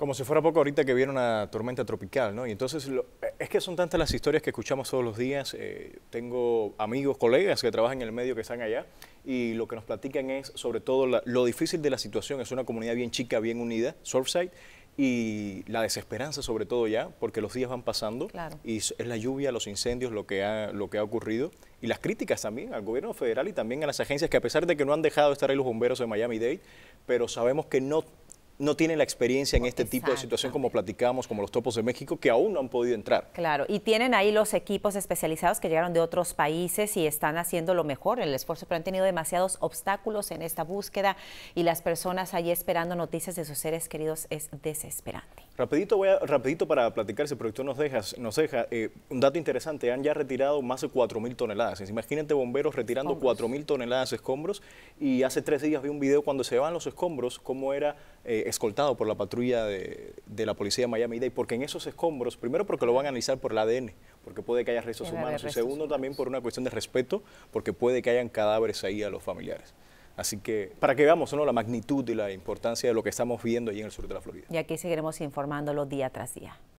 Como si fuera poco ahorita que viene una tormenta tropical, ¿no? Y entonces es que son tantas las historias que escuchamos todos los días. Eh, tengo amigos, colegas que trabajan en el medio que están allá y lo que nos platican es sobre todo lo difícil de la situación. Es una comunidad bien chica, bien unida, Surfside, y la desesperanza sobre todo ya, porque los días van pasando y es la lluvia, los incendios, lo que, ha, lo que ha ocurrido y las críticas también al gobierno federal y también a las agencias que a pesar de que no han dejado de estar ahí los bomberos de Miami-Dade, pero sabemos que no no tienen la experiencia en este tipo de situación como platicamos, como los topos de México, que aún no han podido entrar. Claro, y tienen ahí los equipos especializados que llegaron de otros países y están haciendo lo mejor, en el esfuerzo, pero han tenido demasiados obstáculos en esta búsqueda y las personas ahí esperando noticias de sus seres queridos es desesperante. Rapidito, voy a, rapidito para platicar, si el nos deja, nos deja eh, un dato interesante, han ya retirado más de 4.000 toneladas. Imagínate bomberos retirando mil toneladas de escombros y hace tres días vi un video cuando se van los escombros, cómo era... Eh, escoltado por la patrulla de, la policía de Miami-Dade, porque en esos escombros, primero porque lo van a analizar por el ADN, porque puede que haya restos humanos, y segundo también por una cuestión de respeto, porque puede que hayan cadáveres ahí a los familiares. Así que para que veamos la magnitud y la importancia de lo que estamos viendo allí en el sur de la Florida. Y aquí seguiremos informándolo día tras día.